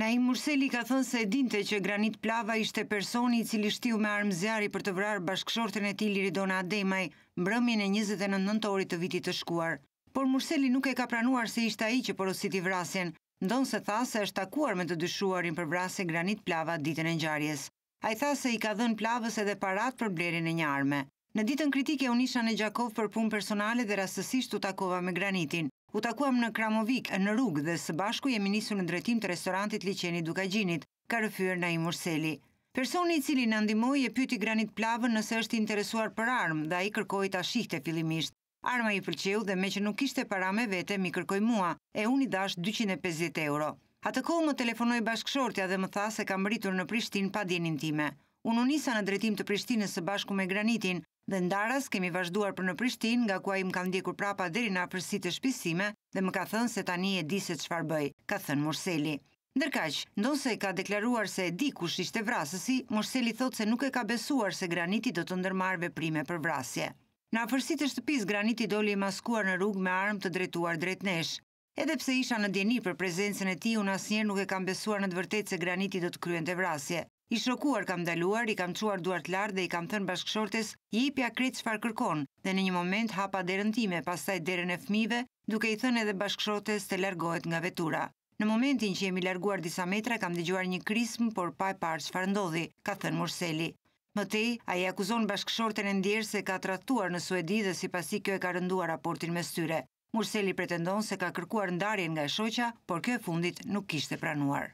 Naim Murseli ka thënë se dinte që Granit Plava ishte personi i cili shtiu me armë zjarri për të vrarë bashkëshorten e tij Liridona Ademaj mbrëmjen e 29 nëntorit të vitit të shkuar. Por Murseli nuk e ka pranuar se ishte ai që porositi vrasjen, ndonse tha se është takuar me të dyshuarin për vrasjen Granit Plava ditën e ngjarjes. Ai tha se i ka dhënë Plavës edhe parat për blerjen e një arme. Në ditën kritike unë isha në Gjakov për punë personale dhe rastësisht u takova me granitin. U takuam në Kramovik, në rrugë dhe së bashku jemi nisur në drejtim të restorantit Liqeni Dukagjinit, ka rëfyër na i Murseli. Personi i cili në ndimoj e pyti granit plavën nëse është interesuar për armë dhe a i kërkoj të ashikhte fillimisht. Arma i pëlqeu dhe me që nuk ishte para me vete, mi kërkoj mua, e unë i dash 250 euro. Atë kohë më telefonoj bashkëshortja dhe më tha se kam rritur në Prishtin pa djenin time. Unë unisa në dretim të Prishtinës së bashku me granitin, dhe ndaras kemi vazhduar për në Prishtinë nga kuaj më kanë ndjekur prapa dheri në apërsi të shpisime dhe më ka thënë se tani e diset shfar bëj, ka thënë Morseli. Ndërkaq, ndonëse ka deklaruar se e di kush ishte vrasësi, Morseli thotë se nuk e ka besuar se granitit do të ndërmarve prime për vrasje. Në apërsi të shpis, granitit doli e maskuar në rrug me armë të dretuar dret nesh. pse isha në djeni për prezencën e ti, unë asë njerë nuk e kam besuar në të vërtet se graniti do të kryen të vrasje. I shokuar kam daluar, i kam quar duart lartë dhe i kam thënë bashkëshortes, i pja kretë që farë kërkon, dhe në një moment hapa derën time, pastaj derën e fmive, duke i thënë edhe bashkëshortes të largohet nga vetura. Në momentin që jemi larguar disa metra, kam digjuar një krismë, por pa e parë që farë ndodhi, ka thënë Murseli. Më tej, a i akuzon bashkëshorten e ndjerë se ka tratuar në Suedi dhe si pasi kjo e ka rënduar raportin me styre. Murseli pretendon se ka kërkuar ndarjen nga e shoqa, por kjo e fundit nuk kishte pranuar.